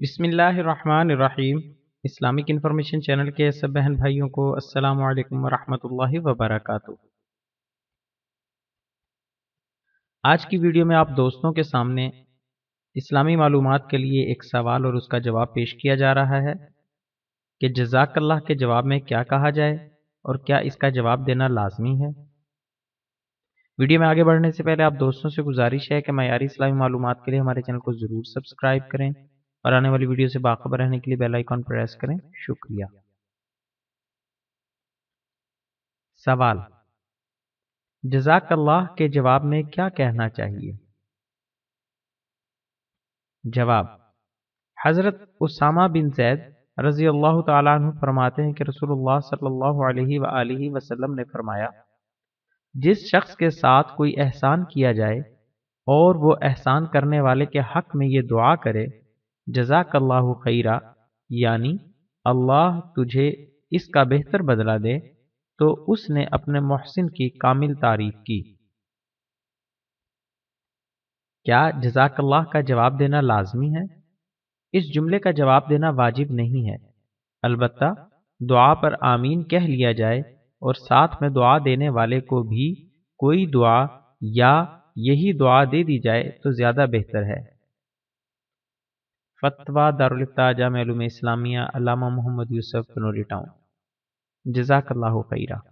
बिसमीम Islamic information channel के सब बहन भाइयों को अस्सलाम वालेकुम रहमतुल्लाहि व बरकatuh आज की वीडियो में आप दोस्तों के सामने इस्लामी मालूम के लिए एक सवाल और उसका जवाब पेश किया जा रहा है कि अल्लाह के जवाब में क्या कहा जाए और क्या इसका जवाब देना लाजमी है वीडियो में आगे बढ़ने से पहले आप दोस्तों से गुजारिश है कि मैारी इस्लामी मालूम के लिए हमारे चैनल को ज़रूर सब्सक्राइब करें और आने वाली वीडियो से बाखबर रहने के लिए बेल आइकॉन प्रेस करें शुक्रिया सवाल जजाक अल्लाह के जवाब में क्या कहना चाहिए जवाब हजरत उसामा बिन जैद रजी अल्लाह तु फरमाते हैं कि रसूलुल्लाह सल्लल्लाहु अलैहि वसल्लम ने फरमाया जिस शख्स के साथ कोई एहसान किया जाए और वो एहसान करने वाले के हक में ये दुआ करे अल्लाह खैरा यानी अल्लाह तुझे इसका बेहतर बदला दे तो उसने अपने मोहसिन की कामिल तारीफ की क्या जजाकल्लाह का जवाब देना लाजमी है इस जुमले का जवाब देना वाजिब नहीं है अलबत् दुआ पर आमीन कह लिया जाए और साथ में दुआ देने वाले को भी कोई दुआ या यही दुआ दे दी जाए तो ज़्यादा बेहतर है फतवा दारुलताजा में इस्लामिया अलामा मोहम्मद यूसुफ कनोरी टाउन जजाकल्ला खैरा